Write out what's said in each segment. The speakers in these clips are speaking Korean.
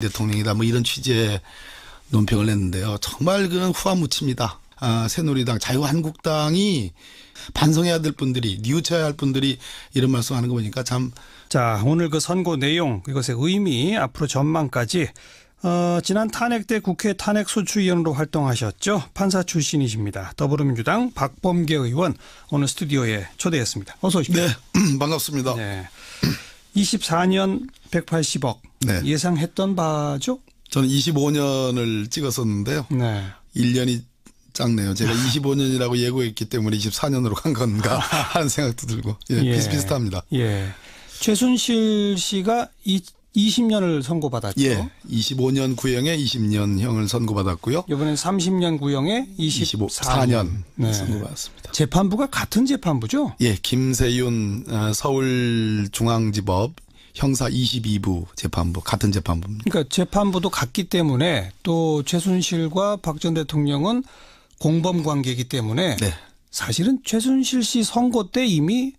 대통령이다 뭐 이런 취지의 논평을 냈는데요. 정말 그건 후한무치입니다. 아, 새누리당, 자유한국당이 반성해야 될 분들이 뉘우쳐야 할 분들이 이런 말씀하는 거 보니까 참. 자 오늘 그 선고 내용 이것의 의미 앞으로 전망까지 어, 지난 탄핵 때 국회 탄핵소추위원으로 활동하셨죠. 판사 출신이십니다. 더불어민주당 박범계 의원 오늘 스튜디오에 초대했습니다. 어서 오십시오. 네 반갑습니다. 네. 24년 180억 네. 예상했던 바죠? 저는 25년을 찍었었는데요. 네. 1년이 작네요. 제가 25년이라고 예고했기 때문에 24년으로 간 건가 하는 생각도 들고 예, 예. 비슷비슷합니다. 예. 최순실 씨가 이 20년을 선고받았죠. 예. 25년 구형에 20년형을 선고받았고요. 이번엔 30년 구형에 24년, 네. 선고받았습니다. 재판부가 같은 재판부죠? 예, 김세윤 어, 서울중앙지법 형사 22부 재판부 같은 재판부입니다. 그러니까 재판부도 같기 때문에 또 최순실과 박 전 대통령은 공범 관계이기 때문에 네. 사실은 최순실 씨 선고 때 이미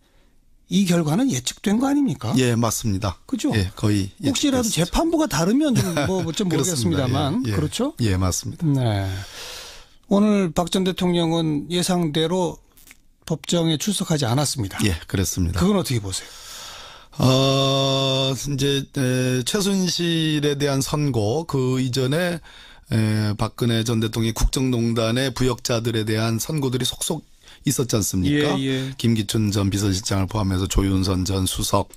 이 결과는 예측된 거 아닙니까? 예, 맞습니다. 그죠? 예, 거의 혹시라도 재판부가 다르면 좀 뭐, 뭐좀 모르겠습니다만 예, 예. 그렇죠? 예, 맞습니다. 네. 오늘 박 전 대통령은 예상대로 법정에 출석하지 않았습니다. 예, 그렇습니다. 그건 어떻게 보세요? 어, 이제 최순실에 대한 선고 그 이전에 박근혜 전 대통령이 국정농단의 부역자들에 대한 선고들이 속속 있었지 않습니까? 예, 예. 김기춘 전 비서실장을 포함해서 조윤선 전 수석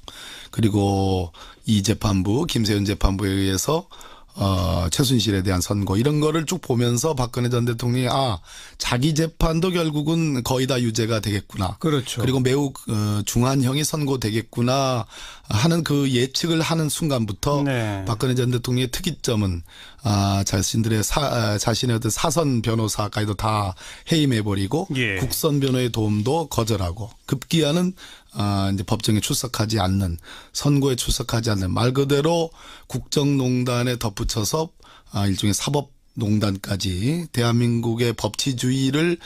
그리고 이 재판부 김세윤 재판부에 의해서 어, 최순실에 대한 선고 이런 거를 쭉 보면서 박근혜 전 대통령이 아 자기 재판도 결국은 거의 다 유죄가 되겠구나. 그렇죠. 그리고 매우 어, 중한형이 선고되겠구나 하는 그 예측을 하는 순간부터 네. 박근혜 전 대통령의 특이점은 아 자신들의 사, 아, 자신의 어떤 사선 변호사까지도 다 해임해 버리고 예. 국선 변호의 도움도 거절하고 급기야는 아, 이제 법정에 출석하지 않는 선고에 출석하지 않는 말 그대로 국정농단에 덧붙여서 아, 일종의 사법 농단까지 대한민국의 법치주의를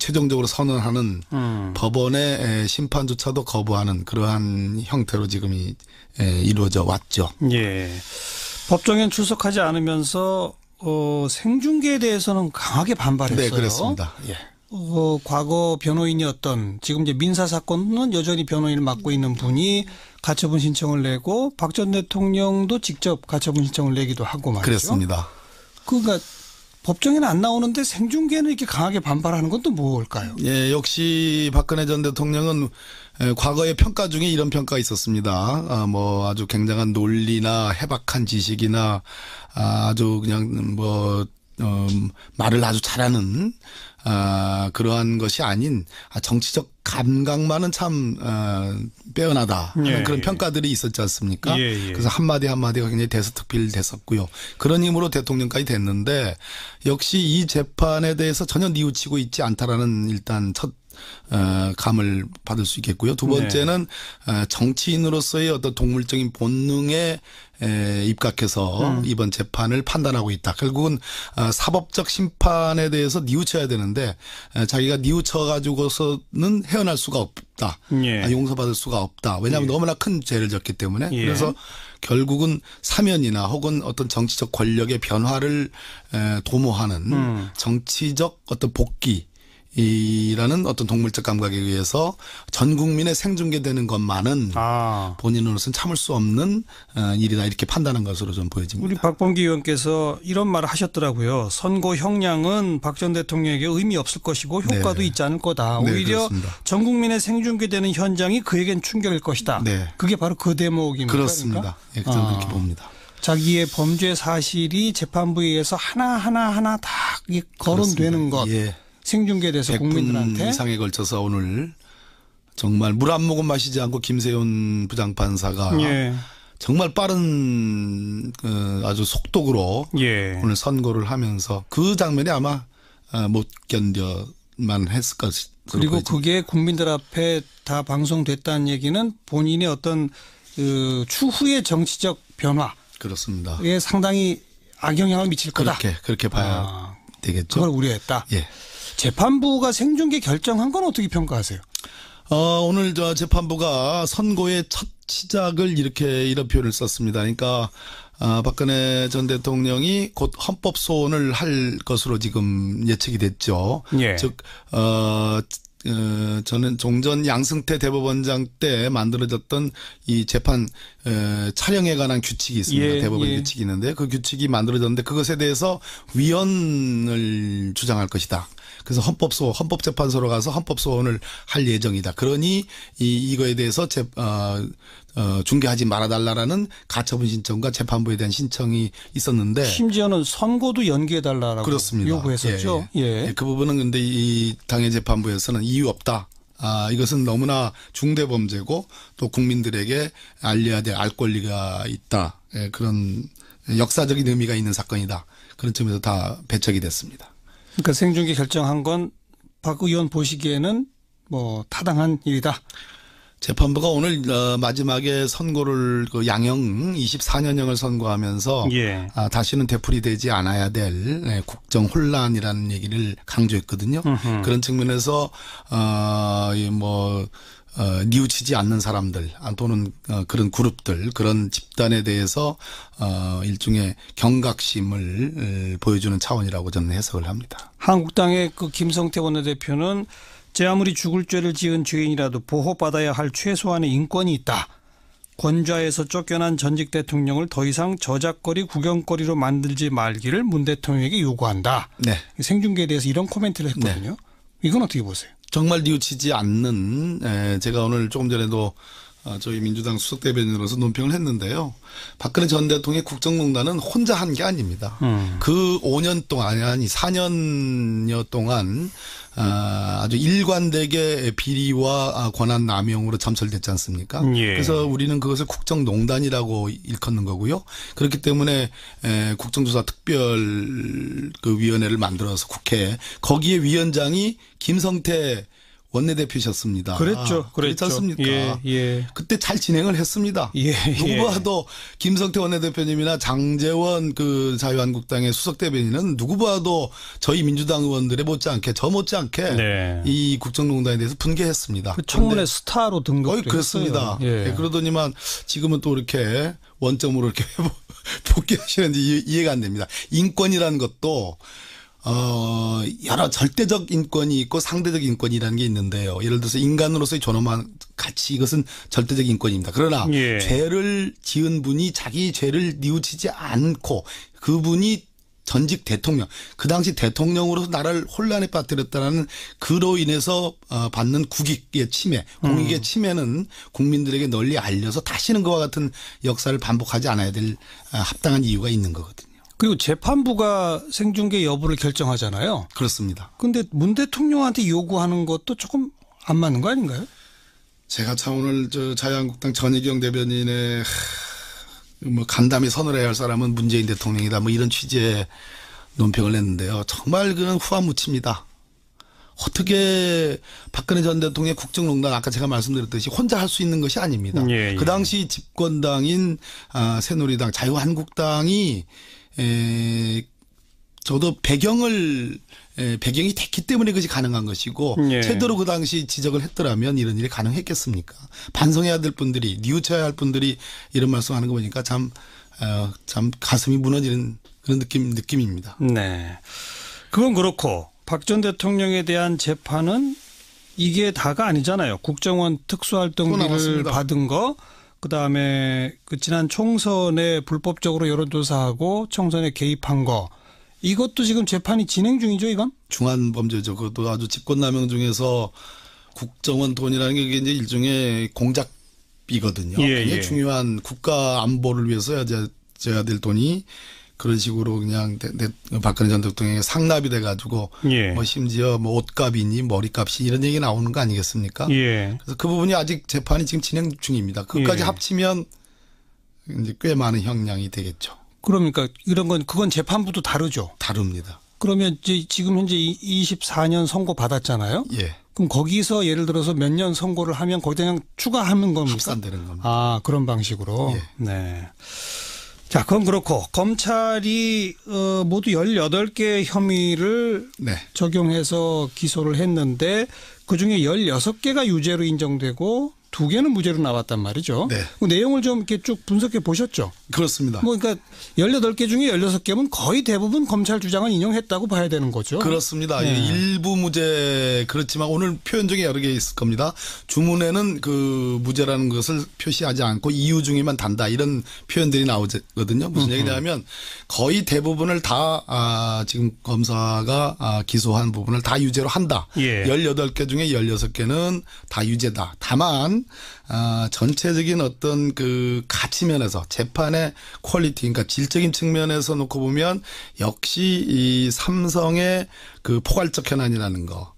최종적으로 선언하는 음. 법원의 심판조차도 거부하는 그러한 형태로 지금 이 이루어져 왔죠. 예. 법정에 출석하지 않으면서 어, 생중계에 대해서는 강하게 반발했어요. 네, 그렇습니다. 예. 어, 과거 변호인이었던 지금 이제 민사 사건은 여전히 변호인을 맡고 있는 분이 가처분 신청을 내고 박 전 대통령도 직접 가처분 신청을 내기도 하고 말이죠. 그렇습니다. 그러니까 법정에는 안 나오는데 생중계는 이렇게 강하게 반발하는 것도 뭘까요? 예, 역시 박근혜 전 대통령은 과거의 평가 중에 이런 평가가 있었습니다. 아, 뭐 아주 굉장한 논리나 해박한 지식이나 아, 아주 그냥 뭐 어, 말을 아주 잘하는 아, 그러한 것이 아닌 아, 정치적 감각만은 참 어, 빼어나다 하는 예, 그런 예. 평가들이 있었지 않습니까? 예, 예, 그래서 한마디 한마디가 굉장히 대서특필됐었고요. 그런 힘으로 대통령까지 됐는데 역시 이 재판에 대해서 전혀 뉘우치고 있지 않다라는 일단 첫 어, 감을 받을 수 있겠고요. 두 번째는 네. 어, 정치인으로서의 어떤 동물적인 본능에 에, 입각해서 음. 이번 재판을 판단하고 있다. 결국은 어, 사법적 심판에 대해서 뉘우쳐야 되는데 에, 자기가 뉘우쳐 가지고서는 헤어날 수가 없다. 예. 아, 용서받을 수가 없다. 왜냐하면 예. 너무나 큰 죄를 졌기 때문에 예. 그래서 결국은 사면이나 혹은 어떤 정치적 권력의 변화를 에, 도모하는 음. 정치적 어떤 복귀 이라는 어떤 동물적 감각에 의해서 전국민의 생중계되는 것만은 아. 본인으로서는 참을 수 없는 어, 일이다 이렇게 판단한 것으로 좀 보여집니다. 우리 박범기 의원께서 이런 말을 하셨더라고요. 선거 형량은 박 전 대통령에게 의미 없을 것이고 효과도 네. 있지 않을 거다. 네, 오히려 네, 전국민의 생중계되는 현장이 그에겐 충격일 것이다. 네. 그게 바로 그 대목입니다. 그렇습니다. 그러니까? 예, 저는 아. 그렇게 봅니다. 자기의 범죄 사실이 재판부에 의해서 하나하나 하나 다 거론되는 그렇습니다. 것. 예. 생중계돼서 국민들한테 상에 걸쳐서 오늘 정말 물 한 모금 마시지 않고 김세윤 부장판사가 예. 정말 빠른 그 아주 속독으로 예. 오늘 선고를 하면서 그 장면이 아마 어, 못 견뎌만 했을 것이 그리고 그게 국민들 앞에 다 방송됐다는 얘기는 본인의 어떤 그 추후의 정치적 변화 그렇습니다. 에 상당히 악영향을 미칠 거다. 그렇게 그렇게 봐야 아, 되겠죠. 그걸 우려했다. 예. 재판부가 생중계 결정한 건 어떻게 평가하세요? 어, 오늘 저 재판부가 선고의 첫 시작을 이렇게 이런 표현을 썼습니다. 그러니까 아, 박근혜 전 대통령이 곧 헌법 소원을 할 것으로 지금 예측이 됐죠. 예. 즉, 어, 어, 저는 종전 양승태 대법원장 때 만들어졌던 이 재판 어, 촬영에 관한 규칙이 있습니다. 예, 대법원 예. 규칙이 있는데 그 규칙이 만들어졌는데 그것에 대해서 위헌을 주장할 것이다. 그래서 헌법소 헌법재판소로 가서 헌법소원을 할 예정이다. 그러니 이 이거에 대해서 재, 어, 어, 중계하지 말아달라라는 가처분 신청과 재판부에 대한 신청이 있었는데 심지어는 선고도 연기해달라라고 그렇습니다. 요구했었죠. 예, 예. 예. 예 그 부분은 근데 이당의 재판부에서는 이유 없다. 아, 이것은 너무나 중대 범죄고 또 국민들에게 알려야 될 알 권리가 있다. 예, 그런 역사적인 의미가 있는 사건이다. 그런 점에서 다 배척이 됐습니다. 그러니까 생중계 결정한 건 박 의원 보시기에는 뭐 타당한 일이다. 재판부가 오늘 어, 마지막에 선고를 그 양형 24년형을 선고하면서 예. 아, 다시는 되풀이 되지 않아야 될 네, 국정 혼란이라는 얘기를 강조했거든요. 으흠. 그런 측면에서 어뭐 어, 뉘우치지 않는 사람들 아, 또는 어, 그런 그룹들 그런 집단에 대해서 어, 일종의 경각심을 보여주는 차원이라고 저는 해석을 합니다. 한국당의 그 김성태 원내대표는 제 아무리 죽을 죄를 지은 죄인이라도 보호받아야 할 최소한의 인권이 있다. 권좌에서 쫓겨난 전직 대통령을 더 이상 저작거리 구경거리로 만들지 말기를 문 대통령에게 요구한다. 네. 생중계에 대해서 이런 코멘트를 했거든요. 네. 이건 어떻게 보세요? 정말 뉘우치지 않는 제가 오늘 조금 전에도 아, 저희 민주당 수석 대변인으로서 논평을 했는데요. 박근혜 전 대통령의 국정농단은 혼자 한 게 아닙니다. 음. 그 5년 동안 아니 4년여 동안 아, 아주 아 일관되게 비리와 권한 남용으로 점철됐지 않습니까? 예. 그래서 우리는 그것을 국정농단이라고 일컫는 거고요. 그렇기 때문에 국정조사 특별 그 위원회를 만들어서 국회 거기에 위원장이 김성태 원내대표셨습니다. 그랬죠. 아, 그랬죠. 그렇습니까? 예, 예. 그때 잘 진행을 했습니다. 예, 예. 누구봐도 김성태 원내대표님이나 장재원 그 자유한국당의 수석 대변인은 누구봐도 저희 민주당 의원들에 못지않게 저 못지않게 네. 이 국정농단에 대해서 분개했습니다. 그 청문회 스타로 등극. 거의 그렇습니다. 예. 예, 그러더니만 지금은 또 이렇게 원점으로 이렇게 복귀하시는지 이해가 안 됩니다. 인권이라는 것도 어, 여러 절대적 인권이 있고 상대적 인권이라는 게 있는데요. 예를 들어서 인간으로서의 존엄한 가치 이것은 절대적 인권입니다. 그러나 예. 죄를 지은 분이 자기 죄를 뉘우치지 않고 그분이 전직 대통령 그 당시 대통령으로서 나라를 혼란에 빠뜨렸다는 그로 인해서 어, 받는 국익의 침해 공익의 음. 침해는 국민들에게 널리 알려서 다시는 그와 같은 역사를 반복하지 않아야 될 아, 합당한 이유가 있는 거거든요. 그리고 재판부가 생중계 여부를 결정하잖아요. 그렇습니다. 근데 문 대통령한테 요구하는 것도 조금 안 맞는 거 아닌가요? 제가 참 오늘 저 자유한국당 전희경 대변인의 뭐간담이 선을 해야 할 사람은 문재인 대통령이다 뭐 이런 취지의 논평을 냈는데요. 정말 그건 후한무치입니다. 어떻게 박근혜 전 대통령의 국정농단 아까 제가 말씀드렸듯이 혼자 할 수 있는 것이 아닙니다. 예, 예. 그 당시 집권당인 아, 새누리당 자유한국당이 에, 저도 배경을 예, 배경이 됐기 때문에 그것이 가능한 것이고 예. 제대로 그 당시 지적을 했더라면 이런 일이 가능했겠습니까? 반성해야 될 분들이 뉘우쳐야 할 분들이 이런 말씀하는 거 보니까 참참 어, 참 가슴이 무너지는 그런 느낌 느낌입니다. 네, 그건 그렇고 박 전 대통령에 대한 재판은 이게 다가 아니잖아요. 국정원 특수활동비를 받은 거 그다음에 그 지난 총선에 불법적으로 여론조사하고 총선에 개입한 거 이것도 지금 재판이 진행 중이죠, 이건? 중한 범죄죠. 그것도 아주 집권남용 중에서 국정원 돈이라는 게 이제 일종의 공작비거든요. 예, 굉장히 예. 중요한 국가 안보를 위해서 해야, 돼야 될 돈이 그런 식으로 그냥 대, 대, 박근혜 전 대통령이 상납이 돼가지고 예. 뭐 심지어 뭐 옷값이니 머리값이 이런 얘기 나오는 거 아니겠습니까? 예. 그래서 그 부분이 아직 재판이 지금 진행 중입니다. 그까지 예. 합치면 이제 꽤 많은 형량이 되겠죠. 그러니까 이런 건 그건 재판부도 다르죠. 다릅니다. 그러면 이제 지금 현재 24년 선고 받았잖아요. 예. 그럼 거기서 예를 들어서 몇 년 선고를 하면 거기다 그냥 추가하는 겁니까? 합산되는 겁니다. 아 그런 방식으로. 예. 네. 자, 그건 그렇고 검찰이 어, 모두 18개 혐의를 네. 적용해서 기소를 했는데 그중에 16개가 유죄로 인정되고 두 개는 무죄로 나왔단 말이죠. 네. 그 내용을 좀 이렇게 쭉 분석해 보셨죠? 그렇습니다. 뭐 그러니까 18개 중에 16개면 거의 대부분 검찰 주장을 인용했다고 봐야 되는 거죠. 그렇습니다. 네. 예, 일부 무죄 그렇지만 오늘 표현 중에 여러 개 있을 겁니다. 주문에는 그 무죄라는 것을 표시하지 않고 이유 중에만 단다 이런 표현들이 나오거든요. 무슨 얘기냐면 거의 대부분을 다 아, 지금 검사가 아, 기소한 부분을 다 유죄로 한다. 예. 18개 중에 16개는 다 유죄다. 다만 아, 전체적인 어떤 그 가치 면에서 재판의 퀄리티, 그러니까 질적인 측면에서 놓고 보면 역시 이 삼성의 그 포괄적 현안이라는 거.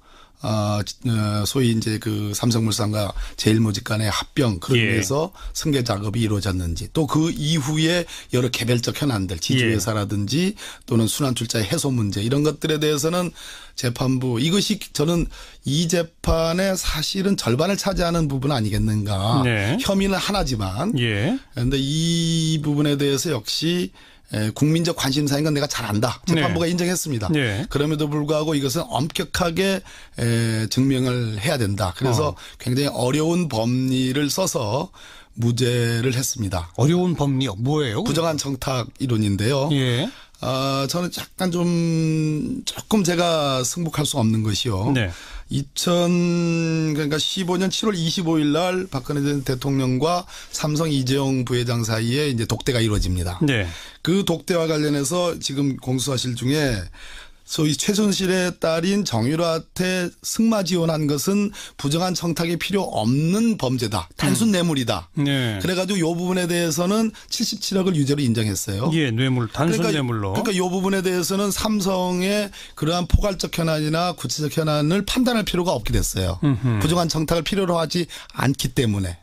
어, 어, 소위 이제 그 삼성물산과 제일모직 간의 합병 그런 예. 데서 승계 작업이 이루어졌는지 또 그 이후에 여러 개별적 현안들 지주회사라든지 예. 또는 순환출자의 해소 문제 이런 것들에 대해서는 재판부 이것이 저는 이 재판의 사실은 절반을 차지하는 부분 아니겠는가 네. 혐의는 하나지만 예. 그런데 이 부분에 대해서 역시 국민적 관심사인 건 내가 잘 안다. 재판부가 네. 인정했습니다. 네. 그럼에도 불구하고 이것은 엄격하게 증명을 해야 된다. 그래서 어. 굉장히 어려운 법리를 써서 무죄를 했습니다. 어려운 법리요? 뭐예요? 부정한 청탁 이론인데요. 예. 아, 저는 약간 좀 조금 제가 승복할 수 없는 것이요. 네. 2000 그러니까 15년 7월 25일 날 박근혜 대통령과 삼성 이재용 부회장 사이에 이제 독대가 이루어집니다. 네. 그 독대와 관련해서 지금 공수사실 중에 소위 최순실의 딸인 정유라한테 승마 지원한 것은 부정한 청탁이 필요 없는 범죄다. 단순 음. 뇌물이다. 네. 그래가지고 요 부분에 대해서는 77억을 유죄로 인정했어요. 예, 뇌물 단순 그러니까, 뇌물로. 그러니까 요 부분에 대해서는 삼성의 그러한 포괄적 현안이나 구체적 현안을 판단할 필요가 없게 됐어요. 음흠. 부정한 청탁을 필요로 하지 않기 때문에.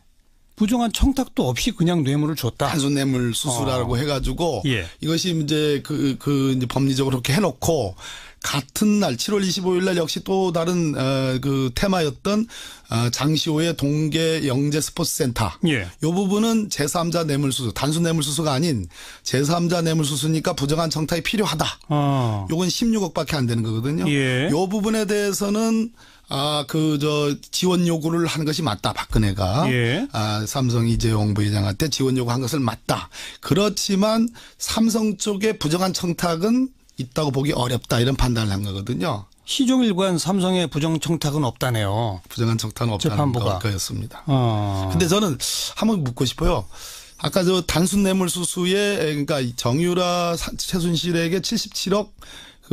부정한 청탁도 없이 그냥 뇌물을 줬다. 단순 뇌물 수수라고 어. 해가지고 예. 이것이 이제 그, 그 이제 법리적으로 그렇게 해놓고 같은 날 7월 25일 날 역시 또 다른 어, 그 테마였던 어, 장시호의 동계 영재 스포츠 센터. 예. 요 부분은 제3자 뇌물수수 단순 뇌물수수가 아닌 제3자 뇌물수수니까 부정한 청탁이 필요하다. 아. 요건 16억밖에 안 되는 거거든요. 예. 요 부분에 대해서는 아, 그, 저, 지원 요구를 한 것이 맞다. 박근혜가. 예. 아, 삼성 이재용 부회장한테 지원 요구한 것을 맞다. 그렇지만 삼성 쪽의 부정한 청탁은 있다고 보기 어렵다 이런 판단을 한 거거든요. 시종일관 삼성의 부정 청탁은 없다네요. 부정한 청탁은 없다는 재 거였습니다. 어. 근데 저는 한번 묻고 싶어요. 아까 저 단순 뇌물수수에 그러니까 정유라 최순실에게 77억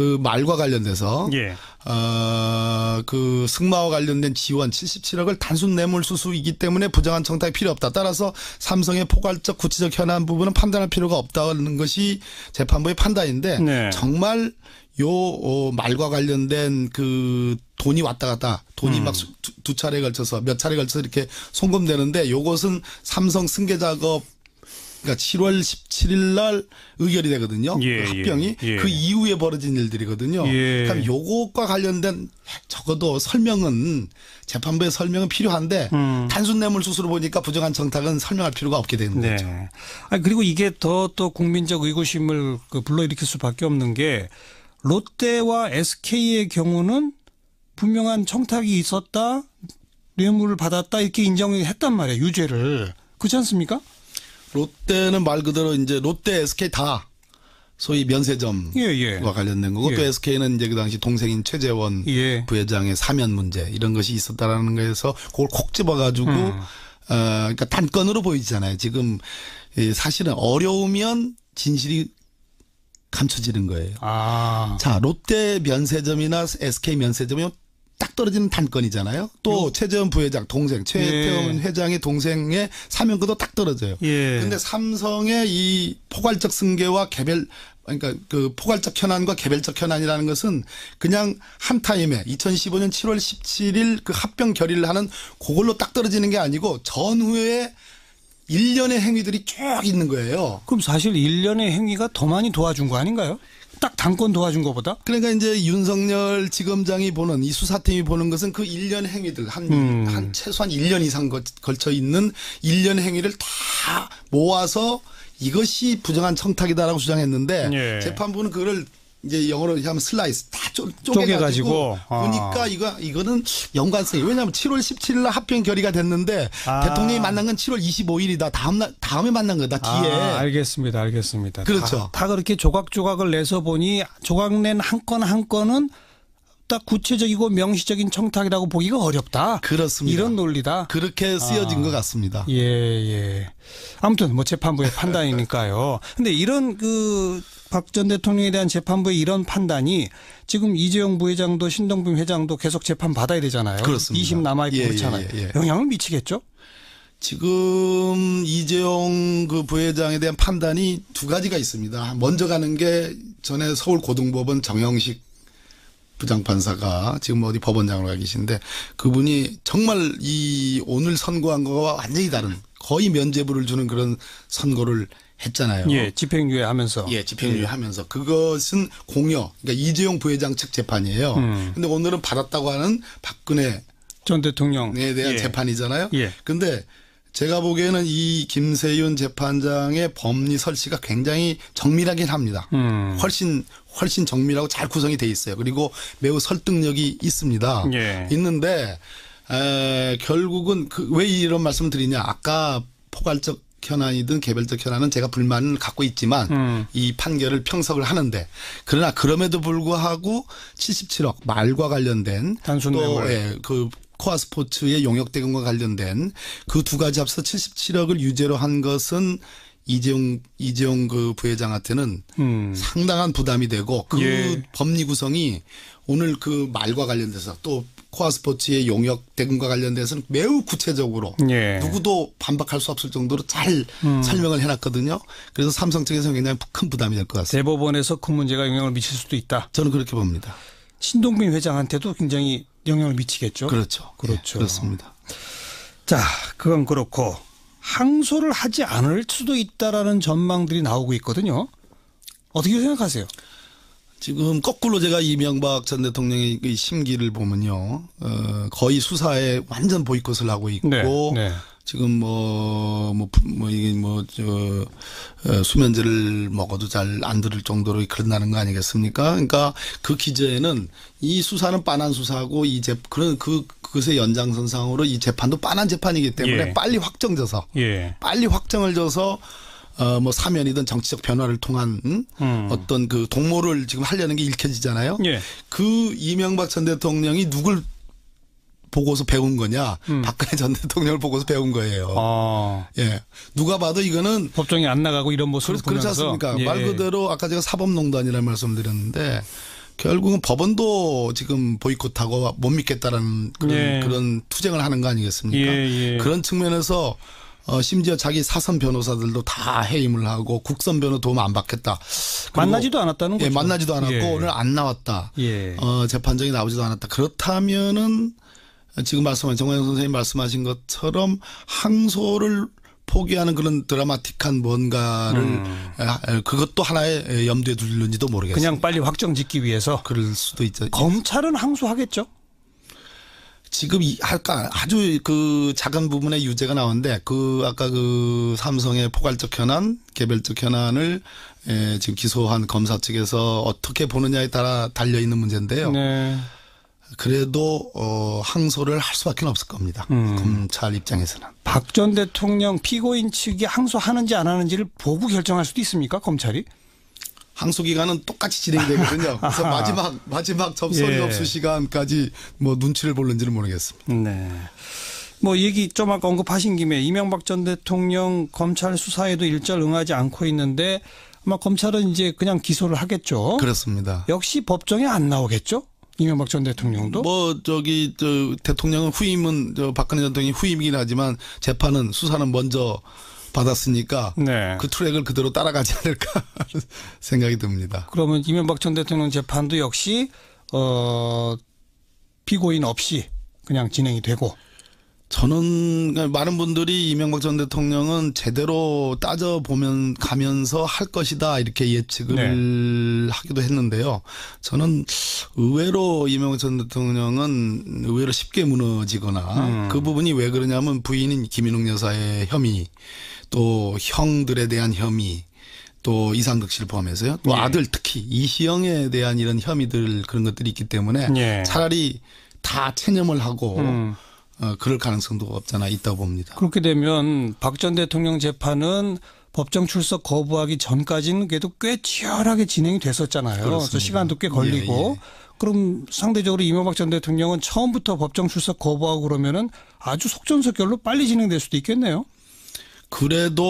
그 말과 관련돼서 예. 어그 승마와 관련된 지원 77억을 단순 뇌물 수수이기 때문에 부정한 청탁이 필요 없다. 따라서 삼성의 포괄적 구체적 현안 부분은 판단할 필요가 없다는 것이 재판부의 판단인데 네. 정말 요 어, 말과 관련된 그 돈이 왔다 갔다 돈이 음. 막두 두 차례 걸쳐서 몇 차례 걸쳐서 이렇게 송금되는데 요것은 삼성 승계 작업 그러니까 7월 17일 날 의결이 되거든요. 예, 그 예, 합병이 예, 예. 그 이후에 벌어진 일들이거든요. 예. 그럼 요것과 관련된 적어도 설명은 재판부의 설명은 필요한데 음. 단순 뇌물 수수로 보니까 부정한 청탁은 설명할 필요가 없게 되는 네. 거죠. 아 그리고 이게 더 또 국민적 의구심을 그 불러일으킬 수밖에 없는 게 롯데와 SK의 경우는 분명한 청탁이 있었다, 뇌물을 받았다 이렇게 인정했단 말이에요. 유죄를 그렇지 않습니까? 롯데는 말 그대로 이제 롯데 SK 다 소위 면세점과 예, 예. 관련된 거고 예. 또 SK는 이제 그 당시 동생인 최재원 예. 부회장의 사면 문제 이런 것이 있었다라는 거에서 그걸 콕 집어가지고 음. 어 그러니까 단건으로 보이잖아요. 지금 사실은 어려우면 진실이 감춰지는 거예요. 아. 자, 롯데 면세점이나 SK 면세점이 딱 떨어지는 단건이잖아요. 또 요. 최재원 부회장 동생 최태원 예. 회장의 동생의 사면권도 딱 떨어져요. 예. 근데 삼성의 이 포괄적 승계와 개별 그러니까 그 포괄적 현안과 개별적 현안이라는 것은 그냥 한 타임에 2015년 7월 17일 그 합병 결의를 하는 그걸로 딱 떨어지는 게 아니고 전후에 일련의 행위들이 쭉 있는 거예요. 그럼 사실 일련의 행위가 더 많이 도와준 거 아닌가요? 딱 당권 도와준 것보다? 그러니까 이제 윤석열 지검장이 보는 이 수사팀이 보는 것은 그 1년 행위들 한, 음. 한 최소한 1년 이상 걸쳐 있는 1년 행위를 다 모아서 이것이 부정한 청탁이다라고 주장했는데 예. 재판부는 그를 이제 영어로 하면 슬라이스 다 쪼, 쪼개가지고, 아. 보니까 이거 이거는 연관성이 왜냐하면 7월 17일 날 합병 결의가 됐는데 아. 대통령이 만난 건 7월 25일이다 다음 날 다음에 만난 거다 아, 뒤에 아, 알겠습니다 알겠습니다 그렇죠 다, 다 그렇게 조각조각을 내서 보니 조각낸 한 건한 한 건은 딱 구체적이고 명시적인 청탁이라고 보기가 어렵다. 그렇습니다. 이런 논리다. 그렇게 아. 쓰여진 아, 것 같습니다. 예, 예. 아무튼 뭐 재판부의 판단이니까요. 근데 이런 그 박전 대통령에 대한 재판부의 이런 판단이 지금 이재용 부회장도 신동빈 회장도 계속 재판 받아야 되잖아요. 그렇습니다. 2심 남아있고 예, 그렇잖아요. 예, 예. 영향을 미치겠죠? 지금 이재용 그 부회장에 대한 판단이 두 가지가 있습니다. 먼저 가는 게 전에 서울고등법원 정영식 부장판사가 지금 어디 법원장으로 가 계신데 그분이 정말 이 오늘 선고한 거와 완전히 다른 거의 면죄부를 주는 그런 선고를 했잖아요. 예, 집행유예 하면서. 예, 집행유예 예. 하면서 그것은 공여. 그러니까 이재용 부회장 측 재판이에요. 음. 근데 오늘은 받았다고 하는 박근혜 전 대통령에 대한 네, 네, 예. 재판이잖아요. 예. 근데 제가 보기에는 이 김세윤 재판장의 법리 설치가 굉장히 정밀하긴 합니다. 음. 훨씬 훨씬 정밀하고 잘 구성이 돼 있어요. 그리고 매우 설득력이 있습니다. 예. 있는데 에, 결국은 그왜 이런 말씀을 드리냐? 아까 포괄적 현안이든 개별적 현안은 제가 불만을 갖고 있지만 음. 이 판결을 평석을 하는데 그러나 그럼에도 불구하고 77억 말과 관련된 단순 또 예, 그 코아 스포츠의 용역 대금과 관련된 그 두 가지 합서 77억을 유죄로 한 것은 이재용 이재용 그 부회장한테는 음. 상당한 부담이 되고 그 예. 법리 구성이 오늘 그 말과 관련돼서 또 코아 스포츠의 용역 대금과 관련돼서는 매우 구체적으로 예. 누구도 반박할 수 없을 정도로 잘 음. 설명을 해놨거든요. 그래서 삼성 측에서 는 굉장히 큰 부담이 될 것 같습니다. 대법원에서 큰 문제가 영향을 미칠 수도 있다. 저는 그렇게 봅니다. 신동빈 회장한테도 굉장히 영향을 미치겠죠. 그렇죠. 예, 그렇죠. 예, 그렇습니다. 자, 그건 그렇고 항소를 하지 않을 수도 있다라는 전망들이 나오고 있거든요. 어떻게 생각하세요? 지금 거꾸로 제가 이명박 전 대통령의 심기를 보면요. 어, 거의 수사에 완전 보이콧을 하고 있고 네, 네. 지금 뭐, 뭐, 뭐, 이게 뭐, 저, 어, 수면제를 먹어도 잘 안 들을 정도로 그런다는 거 아니겠습니까? 그러니까 그 기재에는 이 수사는 빤한 수사고 이 재, 그런 그, 그것의 연장선상으로 이 재판도 빤한 재판이기 때문에 예. 빨리 확정 져서. 예. 빨리 확정을 져서 어, 뭐 사면이든 정치적 변화를 통한 음? 음. 어떤 그 동모를 지금 하려는 게 읽혀지잖아요. 예. 그 이명박 전 대통령이 누굴 보고서 배운 거냐 음. 박근혜 전 대통령을 보고서 배운 거예요. 아. 예, 누가 봐도 이거는 법정에 안 나가고 이런 모습을 그렇, 그렇지 않습니까? 예. 말 그대로 아까 제가 사법농단이라는 말씀드렸는데 결국은 법원도 지금 보이콧하고 못 믿겠다라는 그런, 예. 그런 투쟁을 하는 거 아니겠습니까? 예, 예. 그런 측면에서 어, 심지어 자기 사선 변호사들도 다 해임을 하고 국선 변호 도움 안 받겠다. 만나지도 않았다는 예, 거죠. 예, 만나지도 않았고 예. 오늘 안 나왔다. 예. 어, 재판정이 나오지도 않았다. 그렇다면은 지금 말씀하신 정광영 선생님 말씀하신 것처럼 항소를 포기하는 그런 드라마틱한 뭔가를 음. 아, 아, 그것도 하나의 예, 염두에 두는지도 모르겠어요. 그냥 빨리 확정 짓기 위해서 그럴 수도 있죠. 검찰은 항소하겠죠? 지금 이 아까 아주 그 작은 부분에 유죄가 나오는데 그 아까 그 삼성의 포괄적 현안, 개별적 현안을 예, 지금 기소한 검사 측에서 어떻게 보느냐에 따라 달려 있는 문제인데요. 네. 그래도 어 항소를 할 수밖에 없을 겁니다. 음. 검찰 입장에서는. 박 전 대통령 피고인 측이 항소하는지 안 하는지를 보고 결정할 수도 있습니까? 검찰이? 항소 기간은 똑같이 진행되거든요. 그래서 마지막 마지막 접선리 예. 접수 시간까지 뭐 눈치를 보는지는 모르겠습니다. 네. 뭐 얘기 좀 아까 언급하신 김에 이명박 전 대통령 검찰 수사에도 일절 응하지 않고 있는데 아마 검찰은 이제 그냥 기소를 하겠죠. 그렇습니다. 역시 법정에 안 나오겠죠. 이명박 전 대통령도 뭐 저기 저 대통령은 후임은 저 박근혜 전 대통령이 후임이긴 하지만 재판은 수사는 먼저 받았으니까 네. 그 트랙을 그대로 따라가지 않을까 생각이 듭니다. 그러면 이명박 전 대통령 재판도 역시 어 피고인 없이 그냥 진행이 되고 저는 많은 분들이 이명박 전 대통령은 제대로 따져 보면 가면서 할 것이다 이렇게 예측을 네. 하기도 했는데요. 저는 의외로 이명박 전 대통령은 의외로 쉽게 무너지거나 음. 그 부분이 왜 그러냐면 부인인 김인웅 여사의 혐의 또 형들에 대한 혐의 또 이상극 씨를 포함해서요. 또 예. 아들 특히 이시영에 대한 이런 혐의들 그런 것들이 있기 때문에 예. 차라리 다 체념을 하고 음. 어, 그럴 가능성도 없잖아 있다고 봅니다. 그렇게 되면 박 전 대통령 재판은 법정 출석 거부하기 전까지는 그래도 꽤 치열하게 진행이 됐었잖아요. 그래서 시간도 꽤 걸리고 예, 예, 그럼 상대적으로 이명박 전 대통령은 처음부터 법정 출석 거부하고 그러면은 아주 속전속결로 빨리 진행될 수도 있겠네요. 그래도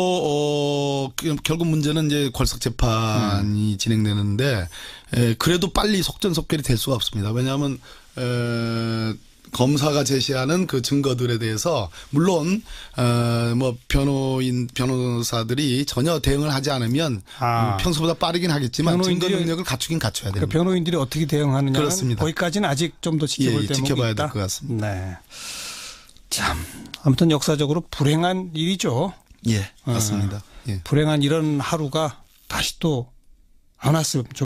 어 그, 결국 문제는 이제 궐석 재판이 음. 진행되는데 에, 예, 그래도 빨리 속전속결이 될 수가 없습니다. 왜냐하면 에, 검사가 제시하는 그 증거들에 대해서 물론 어뭐 변호인 변호사들이 전혀 대응을 하지 않으면 아. 음, 평소보다 빠르긴 하겠지만 증거 능력을 갖추긴 갖춰야 그러니까 됩니다. 그러니까 변호인들이 어떻게 대응하느냐 그렇습니다. 거기까지는 아직 좀 더 지켜볼 예, 예, 지켜봐야 될 것 같습니다. 네. 참 아무튼 역사적으로 불행한 일이죠. 예, 맞습니다. 아, 아. 예. 불행한 이런 하루가 다시 또 안 왔으면 좋겠